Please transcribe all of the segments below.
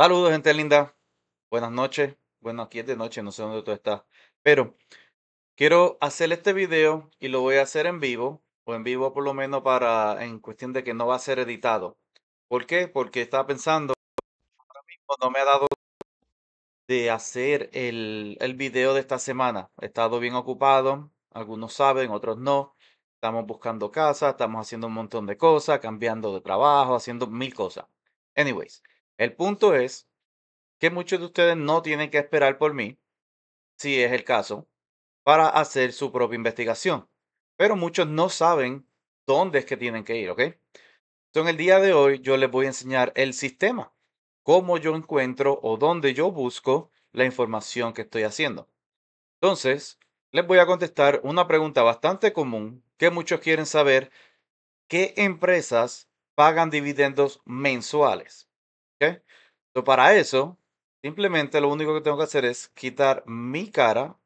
Saludos, gente linda. Buenas noches. Bueno, aquí es de noche, no sé dónde tú estás. Pero quiero hacer este video y lo voy a hacer en vivo, o en vivo por lo menos para en cuestión de que no va a ser editado. ¿Por qué? Porque estaba pensando, ahora mismo no me ha dado de hacer el, el video de esta semana. He estado bien ocupado, algunos saben, otros no. Estamos buscando casa, estamos haciendo un montón de cosas, cambiando de trabajo, haciendo mil cosas. Anyways, el punto es que muchos de ustedes no tienen que esperar por mí, si es el caso, para hacer su propia investigación. Pero muchos no saben dónde es que tienen que ir, ¿ok? Entonces, en el día de hoy yo les voy a enseñar el sistema, cómo yo encuentro o dónde yo busco la información que estoy haciendo. Entonces, les voy a contestar una pregunta bastante común que muchos quieren saber, ¿qué empresas pagan dividendos mensuales? Entonces, para eso, simplemente lo único que tengo que hacer es quitar mi cara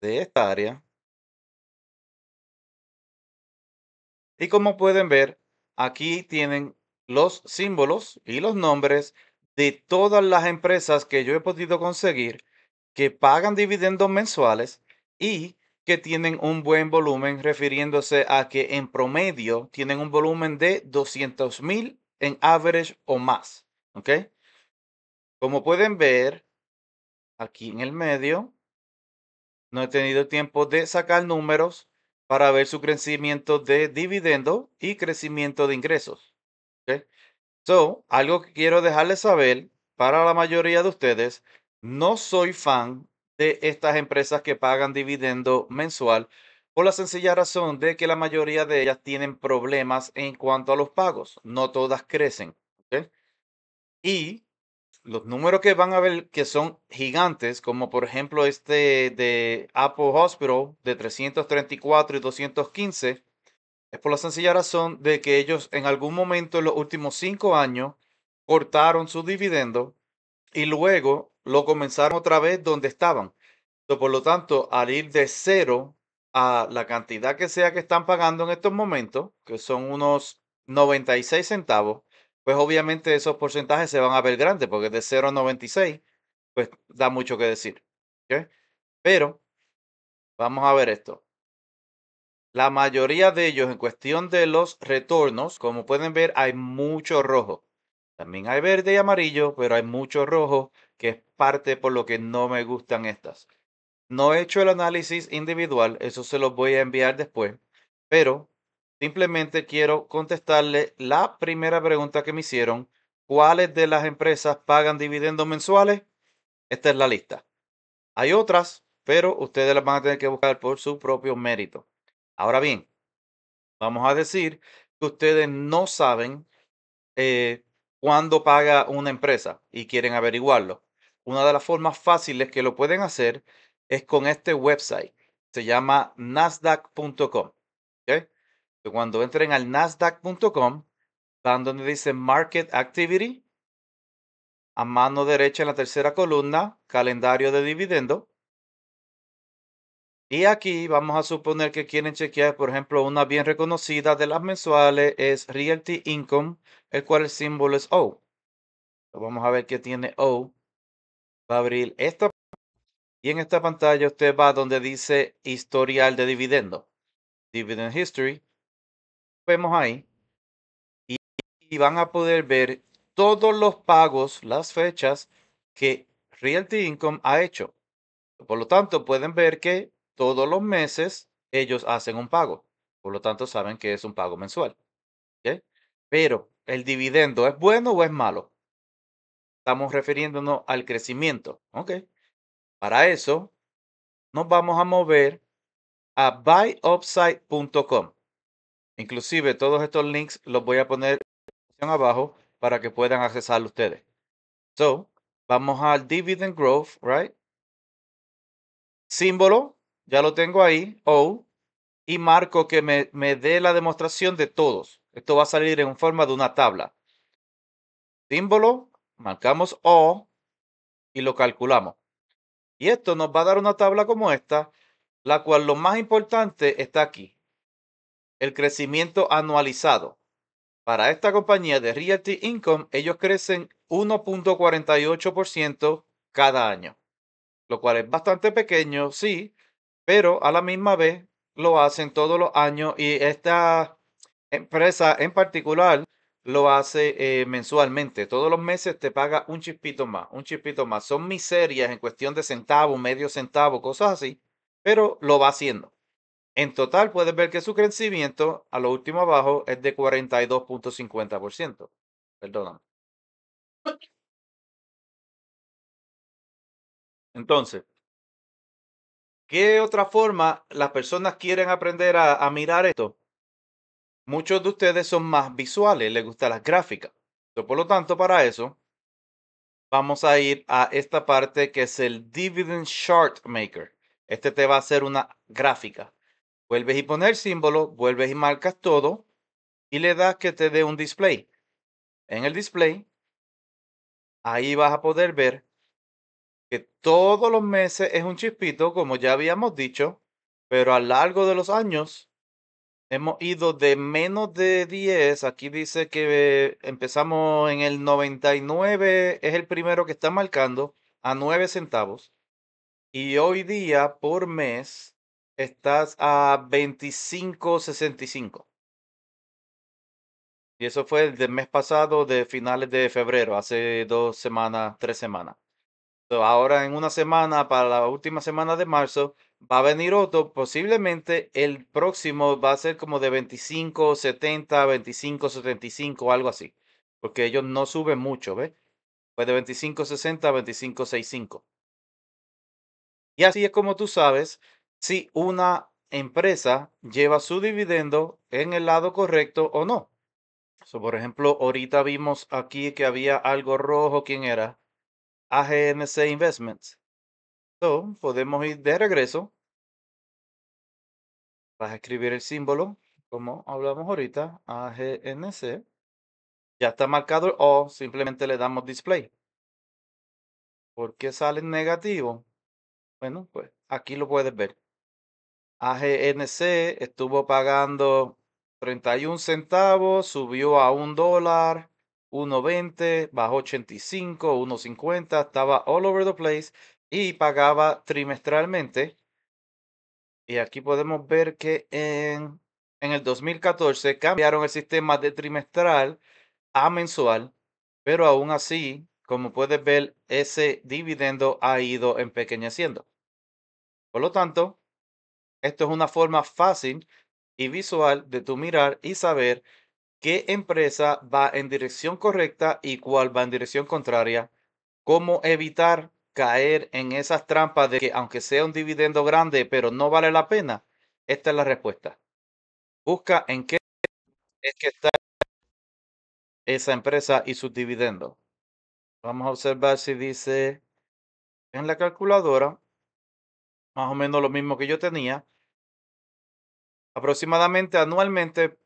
de esta área. Y como pueden ver, aquí tienen los símbolos y los nombres de todas las empresas que yo he podido conseguir que pagan dividendos mensuales y que tienen un buen volumen, refiriéndose a que en promedio tienen un volumen de 200 mil en average o más. ¿Ok? Como pueden ver, aquí en el medio, no he tenido tiempo de sacar números para ver su crecimiento de dividendo y crecimiento de ingresos. So, algo que quiero dejarles saber para la mayoría de ustedes, no soy fan de estas empresas que pagan dividendo mensual por la sencilla razón de que la mayoría de ellas tienen problemas en cuanto a los pagos. No todas crecen. Y los números que van a ver que son gigantes, como por ejemplo este de Apple Hospital de 334 y 215, es por la sencilla razón de que ellos en algún momento en los últimos cinco años cortaron su dividendo y luego lo comenzaron otra vez donde estaban. Por lo tanto, al ir de cero a la cantidad que sea que están pagando en estos momentos, que son unos 96 centavos, pues obviamente esos porcentajes se van a ver grandes, porque de 0 a 96, pues da mucho que decir. Pero vamos a ver esto. La mayoría de ellos en cuestión de los retornos, como pueden ver, hay mucho rojo. También hay verde y amarillo, pero hay mucho rojo, que es parte por lo que no me gustan estas. No he hecho el análisis individual, eso se los voy a enviar después, pero simplemente quiero contestarle la primera pregunta que me hicieron. ¿Cuáles de las empresas pagan dividendos mensuales? Esta es la lista. Hay otras, pero ustedes las van a tener que buscar por su propio mérito. Ahora bien, vamos a decir que ustedes no saben eh, cuándo paga una empresa y quieren averiguarlo. Una de las formas fáciles que lo pueden hacer es con este website. Se llama nasdaq.com. ¿okay? Cuando entren al nasdaq.com, van donde dice Market Activity. A mano derecha en la tercera columna, calendario de dividendo. Y aquí vamos a suponer que quieren chequear, por ejemplo, una bien reconocida de las mensuales es Realty Income, el cual el símbolo es O. Vamos a ver qué tiene O. Va a abrir esta y en esta pantalla usted va donde dice historial de dividendo. Dividend History. Vemos ahí. Y, van a poder ver todos los pagos, las fechas que Realty Income ha hecho. Por lo tanto, pueden ver que todos los meses ellos hacen un pago. Por lo tanto, saben que es un pago mensual. Pero, ¿el dividendo es bueno o es malo? Estamos refiriéndonos al crecimiento. ¿Ok? Para eso, nos vamos a mover a buyupside.com. Inclusive todos estos links los voy a poner abajo para que puedan accesar ustedes. So, vamos al dividend growth, right? Símbolo, ya lo tengo ahí, O, y marco que me, me dé la demostración de todos. Esto va a salir en forma de una tabla. Símbolo, marcamos O y lo calculamos. Y esto nos va a dar una tabla como esta, la cual lo más importante está aquí. El crecimiento anualizado. Para esta compañía de Realty Income, ellos crecen 1.48% cada año, lo cual es bastante pequeño, sí, pero a la misma vez lo hacen todos los años y esta empresa en particular lo hace eh, mensualmente. Todos los meses te paga un chispito más, un chispito más. Son miserias en cuestión de centavo, medio centavo, cosas así, pero lo va haciendo. En total puedes ver que su crecimiento a lo último abajo es de 42.50%. Perdóname. Entonces, ¿qué otra forma las personas quieren aprender a, a mirar esto? Muchos de ustedes son más visuales, les gustan las gráficas. por lo tanto, para eso, vamos a ir a esta parte que es el Dividend Chart Maker. Este te va a hacer una gráfica. Vuelves y el símbolo, vuelves y marcas todo y le das que te dé un display. En el display, ahí vas a poder ver que todos los meses es un chispito, como ya habíamos dicho, pero a lo largo de los años Hemos ido de menos de 10. Aquí dice que empezamos en el 99, es el primero que está marcando, a 9 centavos. Y hoy día por mes estás a 25.65. Y eso fue el del mes pasado de finales de febrero, hace dos semanas, tres semanas ahora en una semana, para la última semana de marzo, va a venir otro. Posiblemente el próximo va a ser como de 25, 70, 25, 75, algo así. Porque ellos no suben mucho, ¿ves? Pues de 25, 60 a 25, 65. Y así es como tú sabes si una empresa lleva su dividendo en el lado correcto o no. por ejemplo, ahorita vimos aquí que había algo rojo, ¿quién era? AGNC Investments. Entonces, podemos ir de regreso. Vas a escribir el símbolo, como hablamos ahorita, AGNC. Ya está marcado o simplemente le damos display. ¿Por qué sale negativo? Bueno, pues aquí lo puedes ver. AGNC estuvo pagando 31 centavos, subió a un dólar, 1.20, bajó 85, 1.50, estaba all over the place y pagaba trimestralmente. Y aquí podemos ver que en, en el 2014 cambiaron el sistema de trimestral a mensual, pero aún así, como puedes ver, ese dividendo ha ido empequeñeciendo. Por lo tanto, esto es una forma fácil y visual de tu mirar y saber qué empresa va en dirección correcta y cuál va en dirección contraria, cómo evitar caer en esas trampas de que aunque sea un dividendo grande, pero no vale la pena. Esta es la respuesta. Busca en qué es que está esa empresa y sus dividendos. Vamos a observar si dice en la calculadora, más o menos lo mismo que yo tenía. Aproximadamente anualmente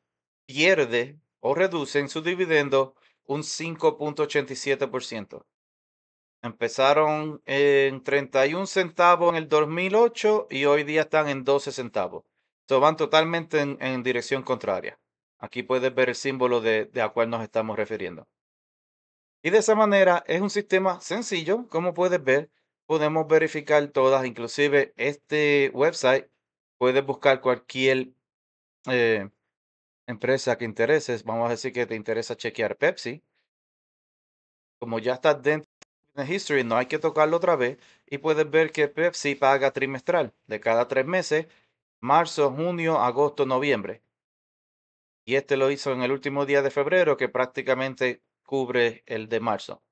pierde o reducen su dividendo un 5.87%. Empezaron en 31 centavos en el 2008 y hoy día están en 12 centavos. Entonces van totalmente en, dirección contraria. Aquí puedes ver el símbolo de, a cuál nos estamos refiriendo. Y de esa manera es un sistema sencillo, como puedes ver. Podemos verificar todas, inclusive este website. puede buscar cualquier eh, empresa que intereses, vamos a decir que te interesa chequear Pepsi, como ya estás dentro de History, no hay que tocarlo otra vez y puedes ver que Pepsi paga trimestral de cada tres meses, marzo, junio, agosto, noviembre. Y este lo hizo en el último día de febrero que prácticamente cubre el de marzo.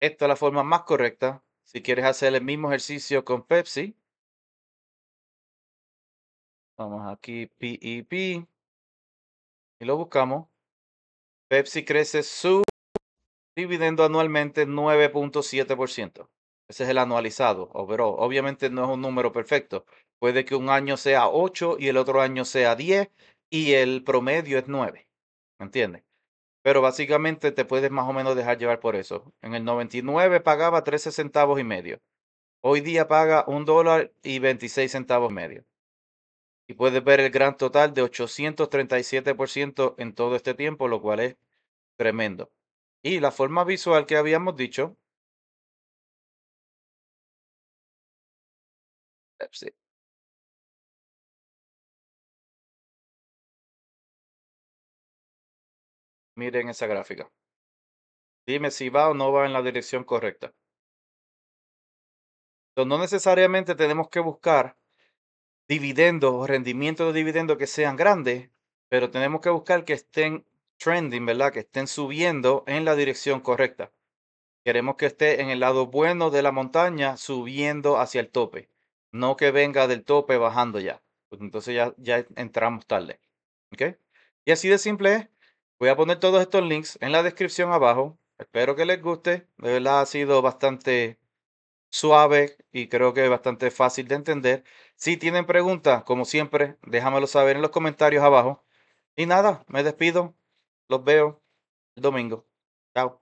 esta es la forma más correcta. Si quieres hacer el mismo ejercicio con Pepsi, Vamos aquí, PEP. Y lo buscamos. Pepsi crece su dividendo anualmente 9.7%. Ese es el anualizado, pero Obviamente no es un número perfecto. Puede que un año sea 8 y el otro año sea 10 y el promedio es 9. ¿Me entiendes? Pero básicamente te puedes más o menos dejar llevar por eso. En el 99 pagaba 13 centavos y medio. Hoy día paga un dólar y 26 centavos y medio. Y puedes ver el gran total de 837% en todo este tiempo, lo cual es tremendo. Y la forma visual que habíamos dicho. Eh, Miren esa gráfica. Dime si va o no va en la dirección correcta. Entonces, no necesariamente tenemos que buscar dividendos o rendimientos de dividendos que sean grandes, pero tenemos que buscar que estén trending, ¿verdad? Que estén subiendo en la dirección correcta. Queremos que esté en el lado bueno de la montaña subiendo hacia el tope, no que venga del tope bajando ya. Pues entonces ya, ya entramos tarde. ¿Ok? Y así de simple es. Voy a poner todos estos links en la descripción abajo. Espero que les guste. De verdad ha sido bastante suave y creo que es bastante fácil de entender. Si tienen preguntas, como siempre, déjamelo saber en los comentarios abajo. Y nada, me despido. Los veo el domingo. Chao.